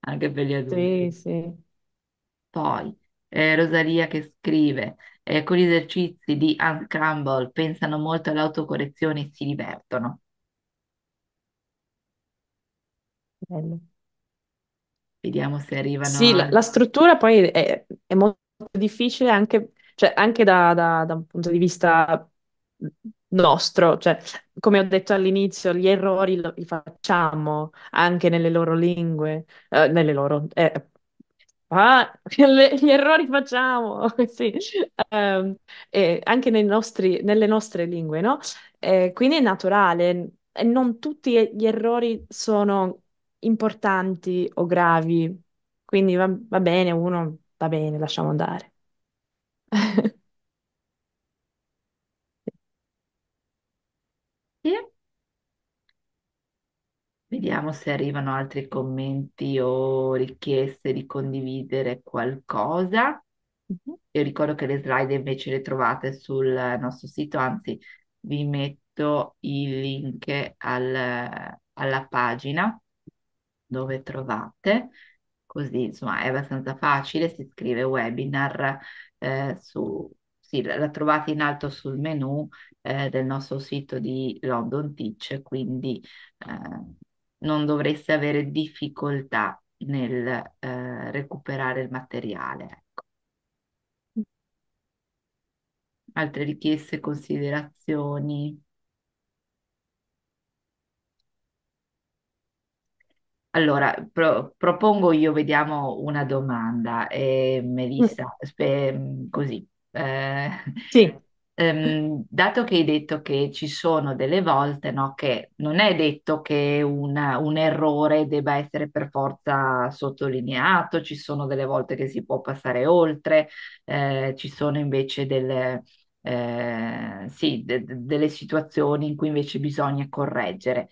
Anche per gli adulti. Sì, sì. Poi eh, Rosalia che scrive, eh, con gli esercizi di Anne Campbell pensano molto all'autocorrezione e si divertono. Bello. Vediamo se arrivano Sì, la, a... la struttura poi è, è molto difficile anche, cioè, anche da, da, da un punto di vista nostro, cioè, come ho detto all'inizio, gli errori li facciamo anche nelle loro lingue, eh, nelle loro... eh, ah, le- gli errori facciamo, sì, ehm, e anche nei nostri- nelle nostre lingue, no? Eh, quindi è naturale, e non tutti gli errori sono importanti o gravi, quindi va va bene uno... Va bene, lasciamo andare. vediamo se arrivano altri commenti o richieste di condividere qualcosa. Mhm. Io ricordo che le slide invece le trovate sul nostro sito, anzi vi metto il link al- alla pagina dove trovate così insomma è abbastanza facile, si scrive webinar eh, su, sì, la trovate in alto sul menu eh, del nostro sito di London Teach, quindi eh, non dovreste avere difficoltà nel eh, recuperare il materiale. Ecco. Altre richieste, considerazioni? Allora, pro- propongo io, vediamo una domanda, eh, mm. Melissa, mm, così. eh, Sì, ehm, dato che hai detto che ci sono delle volte, no, che non è detto che una- un errore debba essere per forza sottolineato, ci sono delle volte che si può passare oltre, eh, ci sono invece delle, eh, sì, de- delle situazioni in cui invece bisogna correggere.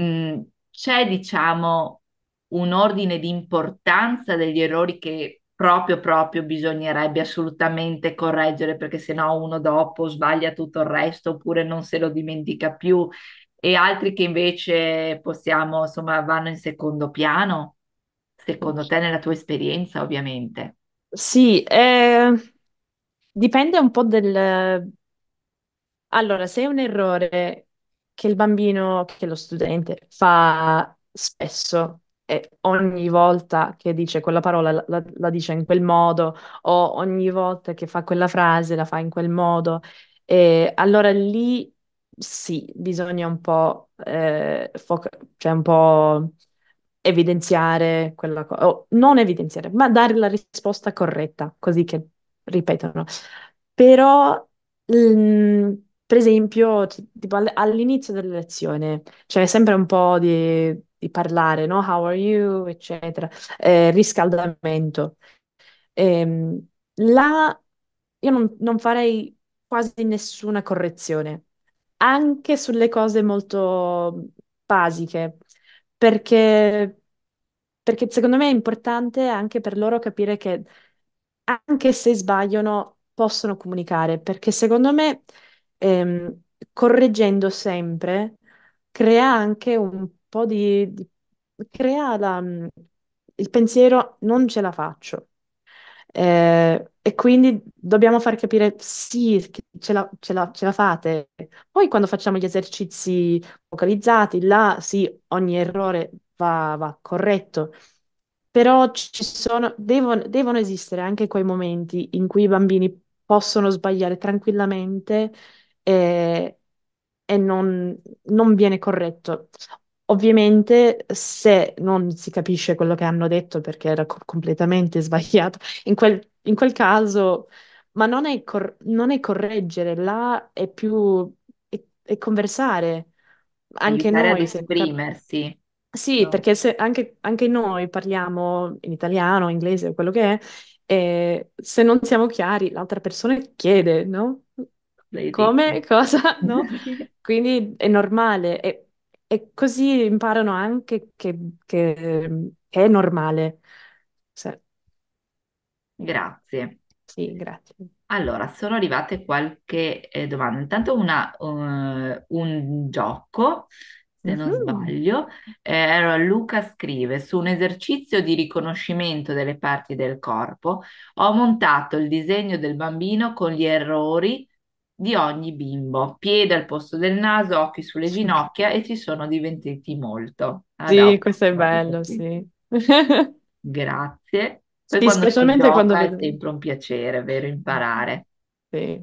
Mm, c'è, diciamo, un ordine di importanza degli errori che proprio, proprio bisognerebbe assolutamente correggere perché sennò uno dopo sbaglia tutto il resto oppure non se lo dimentica più e altri che invece possiamo, insomma, vanno in secondo piano, secondo te nella tua esperienza, ovviamente. Sì, eh, dipende un po' del... Allora, se è un errore che il bambino, che lo studente fa spesso e ogni volta che dice quella parola la, la, dice in quel modo o ogni volta che fa quella frase la fa in quel modo. E allora lì sì, bisogna un po', eh, cioè un po' evidenziare quella cosa, o non evidenziare, ma dare la risposta corretta, così che ripetono. Però... L- per esempio, c- tipo all- all'inizio dell'elezione, c'è cioè sempre un po' di, di parlare, no? How are you, eccetera, Eh, riscaldamento. Ehm, là io non, non farei quasi nessuna correzione, anche sulle cose molto basiche, perché, perché secondo me è importante anche per loro capire che anche se sbagliano possono comunicare, perché secondo me ehm, correggendo sempre, crea anche un po' di, di crea la, mm, il pensiero non ce la faccio. Eh, e quindi dobbiamo far capire sì, ce la, ce, la, ce la, fate. Poi quando facciamo gli esercizi focalizzati, là sì, ogni errore va, va corretto, però ci sono, devono, devono esistere anche quei momenti in cui i bambini possono sbagliare tranquillamente e, e non, non viene corretto. Ovviamente, se non si capisce quello che hanno detto perché era co- completamente sbagliato, in quel, in quel caso, ma non è, cor- non è correggere, là è più è, è conversare. Anche aiutare ad noi, se sì, No. perché se anche, anche noi parliamo in italiano, inglese, o quello che è, e se non siamo chiari, l'altra persona chiede, no? Come? Cosa? No? Quindi è normale. E, e così imparano anche che, che- che è normale. Se- Grazie. sì, grazie. Allora, sono arrivate qualche eh, domanda. Intanto una, eh, un gioco, se non Mhm. sbaglio. Eh, allora, Luca scrive, su un esercizio di riconoscimento delle parti del corpo, ho montato il disegno del bambino con gli errori di ogni bimbo, piede al posto del naso, occhi sulle ginocchia e ci sono divertiti molto. Ah, sì, dopo. questo è bello, sì. Grazie. Poi sì, quando specialmente quando è vedo... sempre un piacere, vero, imparare. Sì,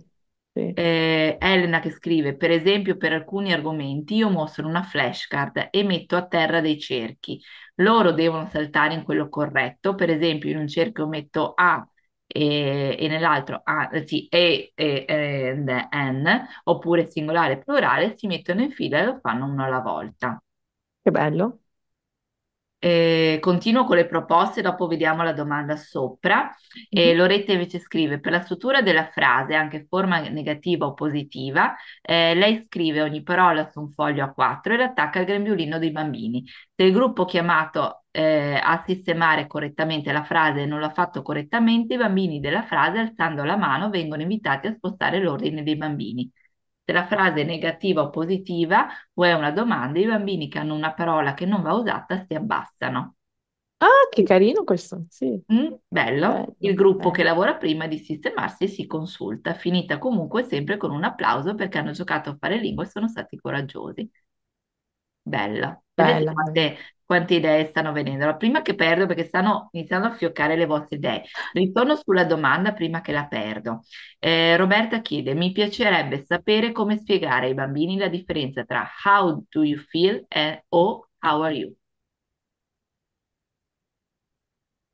sì. Eh, Elena che scrive, per esempio, per alcuni argomenti io mostro una flashcard e metto a terra dei cerchi. Loro devono saltare in quello corretto, per esempio in un cerchio metto A e, e nell'altro, anzi, ah, e, e, and, and, oppure singolare e plurale, si mettono in fila e lo fanno uno alla volta. Che bello. Eh, continuo con le proposte, dopo vediamo la domanda sopra. Eh, Loretta invece scrive, per la struttura della frase, anche forma negativa o positiva, eh, lei scrive ogni parola su un foglio a quattro e l'attacca al grembiulino dei bambini. Se il gruppo chiamato eh, a sistemare correttamente la frase non l'ha fatto correttamente, i bambini della frase, alzando la mano, vengono invitati a spostare l'ordine dei bambini se la frase è negativa o positiva o è una domanda, i bambini che hanno una parola che non va usata si abbassano. Ah, che carino questo, sì. Mm, bello. Bello, Il gruppo bello. che lavora prima di sistemarsi si consulta, finita comunque sempre con un applauso perché hanno giocato a fare lingua e sono stati coraggiosi. Bello. E Bella. quante quante idee stanno venendo. La prima che perdo perché stanno iniziando a fioccare le vostre idee. Ritorno sulla domanda prima che la perdo. Eh, Roberta chiede, mi piacerebbe sapere come spiegare ai bambini la differenza tra how do you feel e o how are you.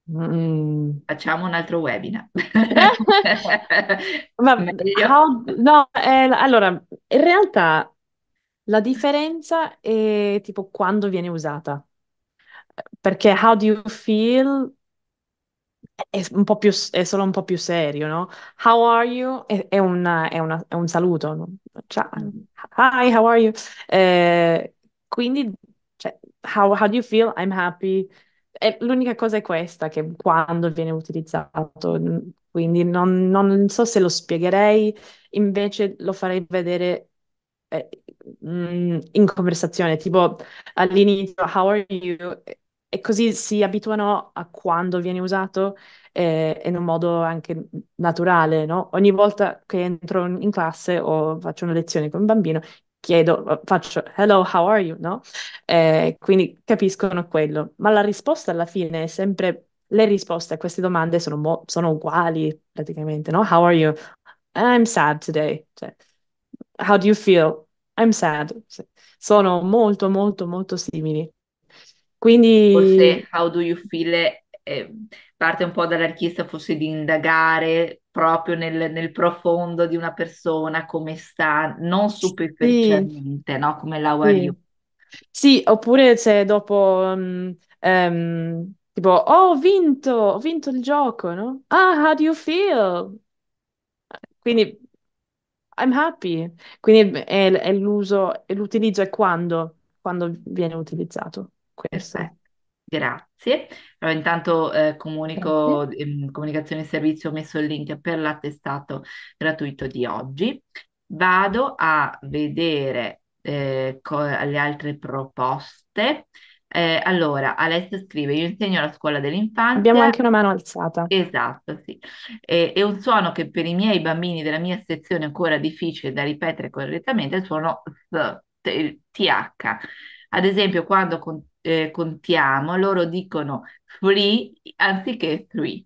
Mm. Facciamo un altro webinar. Ma, how, no, eh, allora, in realtà la differenza è tipo quando viene usata perché How Do You Feel è, un po più, è solo un po' più serio, no? How are you? È, è, una, è una, un saluto, no? Ciao, hi, how are you? Eh, quindi, cioè, how, how do you feel? I'm happy. E l'unica cosa è questa, che quando viene utilizzato, quindi non, non so se lo spiegherei, invece lo farei vedere eh, mm, in conversazione, tipo all'inizio, how are you? e così si abituano a quando viene usato eh, in un modo anche naturale, no? Ogni volta che entro in classe o faccio una lezione con un bambino, chiedo, faccio hello, how are you, no? Eh, quindi capiscono quello. Ma la risposta alla fine è sempre, le risposte a queste domande sono, sono uguali praticamente, no? How are you? I'm sad today. Cioè, how do you feel? I'm sad. Sono molto, molto, molto simili. Quindi... Forse How Do You Feel eh, parte un po' dall'archista, forse di indagare proprio nel, nel profondo di una persona come sta, non superficialmente, sì. no? Come la Wariu. Sì. You. Sì, oppure se dopo... Um, um, tipo, oh, ho vinto, ho vinto il gioco, no? Ah, how do you feel? Quindi I'm happy. Quindi è, è l'uso, è l'utilizzo è quando, quando viene utilizzato. Perfetto. Grazie. Allora, intanto eh, comunico, ehm, comunicazione e servizio, ho messo il link per l'attestato gratuito di oggi. Vado a vedere eh, le altre proposte. Eh, allora, Alessia scrive, io insegno alla scuola dell'infanzia. Abbiamo anche una mano alzata. Esatto, sì. E, e un suono che per i miei bambini della mia sezione è ancora difficile da ripetere correttamente il suono th, il th. Ad esempio, quando con- eh, contiamo, loro dicono free anziché three.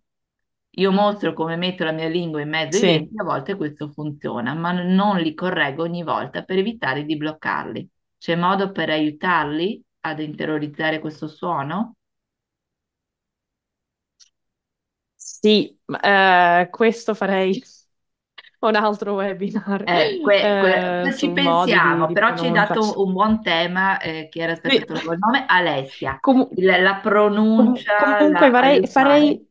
Io mostro come metto la mia lingua in mezzo ai Sì, denti, a volte questo funziona, ma non li correggo ogni volta per evitare di bloccarli. C'è modo per aiutarli ad interiorizzare questo suono? sì, eh, questo farei un altro webinar. Eh, que- eh, ci pensiamo, di, però ci hai dato faccio. un buon tema eh, che era aspetto sì. il nome, Alessia. Com- la, la, pronuncia. comunque la, farei, farei,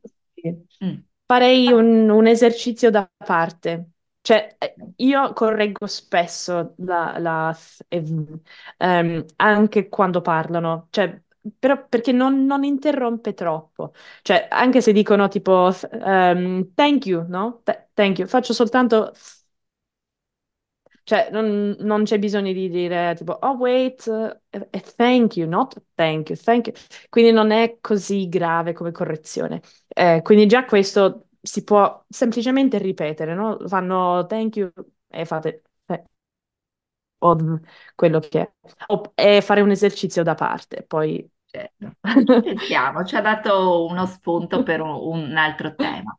mm. farei un, un, esercizio da parte. Cioè, eh, io correggo spesso la, la, ehm, ehm anche quando parlano, cioè però perché non, non, interrompe troppo. Cioè, anche se dicono tipo um, thank you, no? Th- thank you, faccio soltanto cioè non, non, c'è bisogno di dire tipo oh wait e uh, eh, thank you not thank you thank you quindi non è così grave come correzione eh, quindi già questo si può semplicemente ripetere no? fanno thank you e fate o quello che è, o, e fare un esercizio da parte, poi... Eh, Sentiamo, ci ha dato uno spunto per un, un altro tema.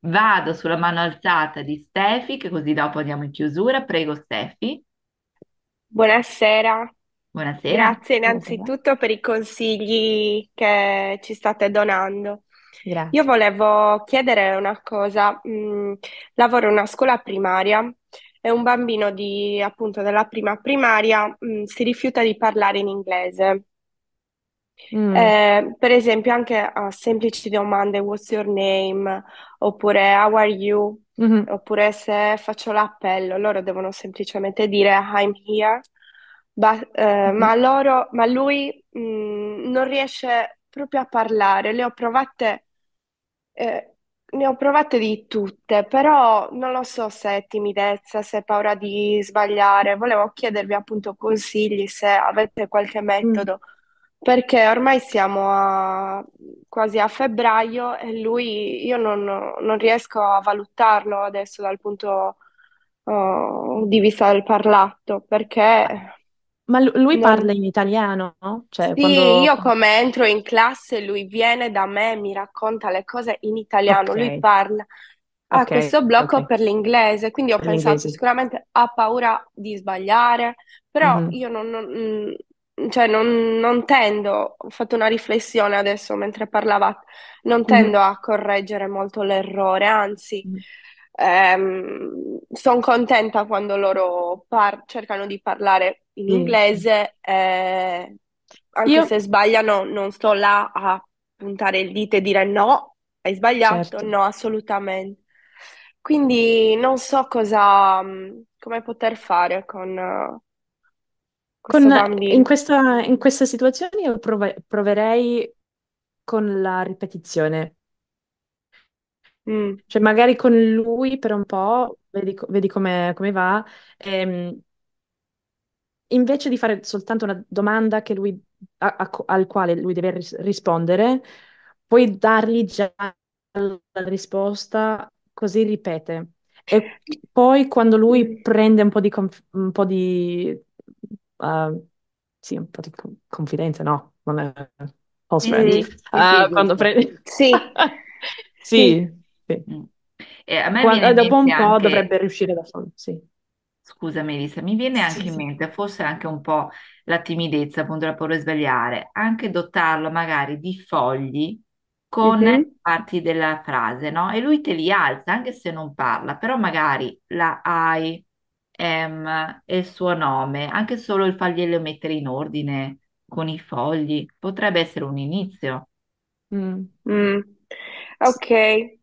Vado sulla mano alzata di Stefi, che così dopo andiamo in chiusura. Prego, Stefi. Buonasera. Buonasera. Grazie innanzitutto per i consigli che ci state donando. Grazie. Io volevo chiedere una cosa. Mm, lavoro in una scuola primaria e un bambino di, appunto, della prima primaria mh, mm, si rifiuta di parlare in inglese. Mm. Eh, per esempio, anche a semplici domande, what's your name? Oppure how are you? Mm-hmm. Oppure se faccio l'appello, loro devono semplicemente dire I'm here. But, eh, mm-hmm. ma, loro, ma, lui mh, mm, non riesce proprio a parlare. Le ho provate eh, ne ho provate di tutte, però non lo so se è timidezza, se è paura di sbagliare. Volevo chiedervi appunto consigli se avete qualche mm. metodo, perché ormai siamo a- quasi a febbraio e lui, io non, non riesco a valutarlo adesso dal punto, oh, di vista del parlato, perché ma lui parla in italiano? Cioè, sì, quando... io come entro in classe lui viene da me, mi racconta le cose in italiano, okay. lui parla. Ha okay. questo blocco okay. per l'inglese, quindi ho per pensato l'inglese. sicuramente ha paura di sbagliare, però mm-hmm. io non, non, mm, cioè non, non, tendo, ho fatto una riflessione adesso mentre parlava, non mm-hmm. tendo mm-hmm. a correggere molto l'errore, anzi... Mm-hmm Um, ehm, sono contenta quando loro par- cercano di parlare in mm. inglese, mm. eh, anche Io... se sbagliano, non sto là a puntare il dito e dire no, hai sbagliato, certo. no, assolutamente. Quindi non so cosa, mm, come poter fare con, uh, con In questa, in questa situazione io prov- proverei con la ripetizione. Mm. Cioè, magari con lui per un po', vedi, vedi come, come va, ehm, invece di fare soltanto una domanda che lui, a- a al quale lui deve ris- rispondere, puoi dargli già la risposta, così ripete. E poi quando lui prende un po' di, un po' di, eh, sì, un po' di confidenza, no, non è false friend. Sì, sì, Eh, quando prende... Sì, sì, Sì, ah, Mm. E a me viene in dopo un po' anche, dovrebbe riuscire da solo, sì. scusami Elisa, mi viene anche in sì. mente forse anche un po' la timidezza, appunto la paura di svegliare, anche dotarlo magari di fogli con Mhm. parti della frase, no? E lui te li alza, anche se non parla, però magari la I, ehm, e il suo nome, anche solo il farglielo mettere in ordine con i fogli, potrebbe essere un inizio. Mm. Mm. Ok,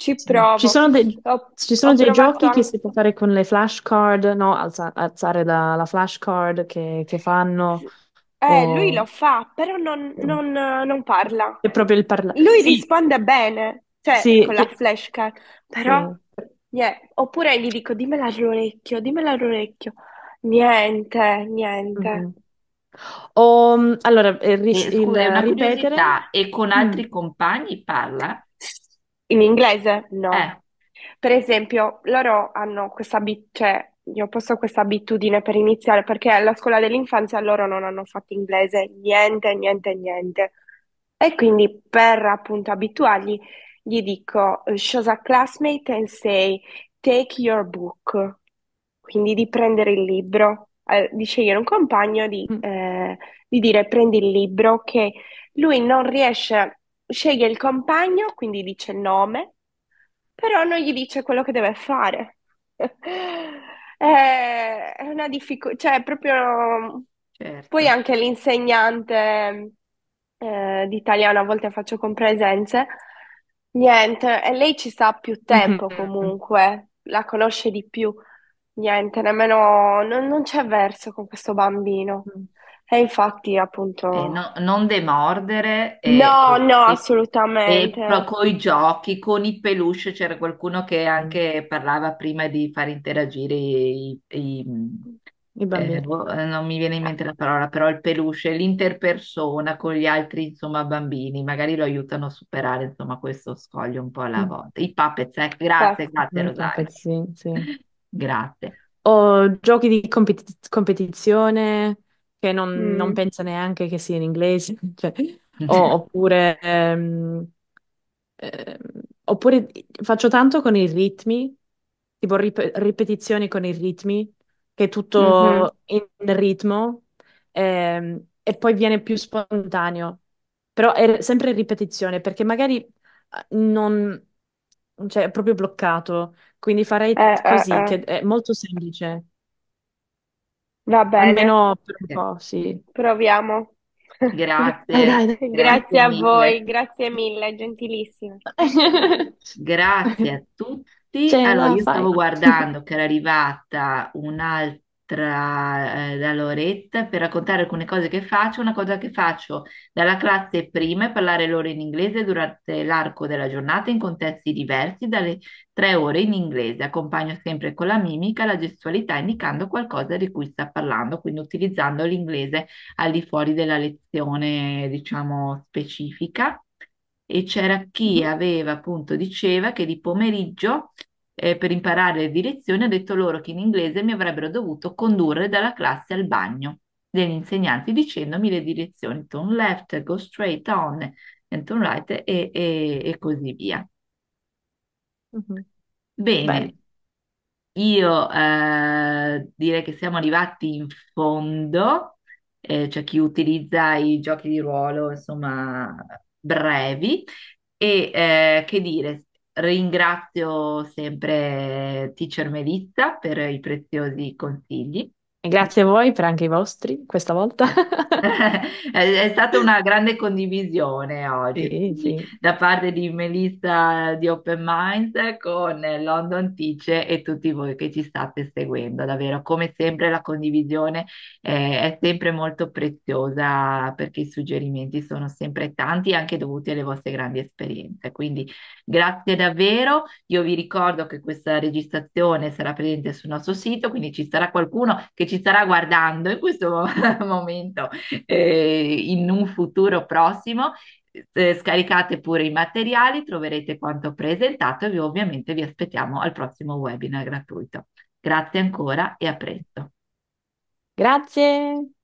ci provo. Ci sono, dei, ho, ci sono dei giochi anche... che si può fare con le flashcard, no? Alza, alzare la, la flashcard che, che fanno. Eh, o... lui lo fa, però non, non, non parla. È proprio il parlare. Lui sì. risponde bene, cioè sì, con che... la flashcard, però... Sì. Yeah. Oppure gli dico, dimmela all'orecchio, dimmela all'orecchio. Niente, niente. Mm-hmm. O, mm, allora, eh, riuscire eh, una ripetere... E con mm. altri mm. compagni parla? In inglese? No. Eh. Per esempio, loro hanno questa abitudine, cioè io posso questa abitudine per iniziare, perché alla scuola dell'infanzia loro non hanno fatto inglese, niente, niente, niente. E quindi per appunto abituarli, gli dico, eh, Shosa classmate and say, take your book. Quindi di prendere il libro, eh, di scegliere un compagno, di, mm. eh, di dire prendi il libro, che lui non riesce a sceglie il compagno, quindi dice il nome, però non gli dice quello che deve fare. è una difficoltà, cioè proprio... Certo. Poi anche l'insegnante eh, di italiano, a volte faccio con presenze, niente, e lei ci sta più tempo mm-hmm. comunque, la conosce di più, niente, nemmeno, non, non c'è verso con questo bambino. Mm. E eh, infatti, appunto... E eh, no- non demordere. E, eh, no, no, e, assolutamente. E con i giochi, con i peluche, c'era qualcuno che anche parlava prima di far interagire i, i, i bambini. Boh, eh, non mi viene in mente la parola, però il peluche, l'interpersona con gli altri, insomma, bambini, magari lo aiutano a superare, insomma, questo scoglio un po' alla mm. volta. I puppets, eh, grazie, Grazie, grazie, Rosario. Puppets, sì, Grazie. O giochi di competi- competizione che non, non mm. pensa neanche che sia in inglese, cioè, o- oppure, ehm, ehm, oppure faccio tanto con i ritmi, tipo rip- ripetizioni con i ritmi, che è Mm-hmm. tutto in ritmo, ehm, e poi viene più spontaneo, però è sempre ripetizione, perché magari eh, non, cioè, è proprio bloccato, quindi farei Eh, eh, così, eh. che è molto semplice. Va bene, almeno per un po', sì. proviamo. Grazie, grazie Grazie a voi, grazie mille, gentilissima. grazie a tutti. Cioè, allora, io stavo guardando che era arrivata un'altra tra, eh, da Loretta per raccontare alcune cose che faccio, una cosa che faccio dalla classe prima è parlare loro in inglese durante l'arco della giornata in contesti diversi dalle tre ore in inglese. Accompagno sempre con la mimica, la gestualità, indicando qualcosa di cui sta parlando, quindi utilizzando l'inglese al di fuori della lezione, diciamo, specifica. E c'era chi aveva appunto diceva che di pomeriggio eh, per imparare le direzioni, ho detto loro che in inglese mi avrebbero dovuto condurre dalla classe al bagno degli insegnanti dicendomi le direzioni turn left, go straight on, and turn right e, e, e così via. Mm-hmm. Bene. Io eh, direi che siamo arrivati in fondo, eh, c'è cioè chi utilizza i giochi di ruolo, insomma, brevi, e eh, che dire, Ringrazio sempre eh, Teacher Melissa per i preziosi consigli grazie a voi per anche i vostri questa volta. È stata una grande condivisione oggi Sì, sì. da parte di Melissa di Open Minds con London Teach e tutti voi che ci state seguendo. Davvero, come sempre, la condivisione eh, è sempre molto preziosa perché i suggerimenti sono sempre tanti, anche dovuti alle vostre grandi esperienze. Quindi grazie davvero. Io vi ricordo che questa registrazione sarà presente sul nostro sito, quindi ci sarà qualcuno che ci ci starà guardando in questo momento, eh, in un futuro prossimo, eh, scaricate pure i materiali, troverete quanto presentato e vi, ovviamente vi aspettiamo al prossimo webinar gratuito. Grazie ancora e a presto. Grazie.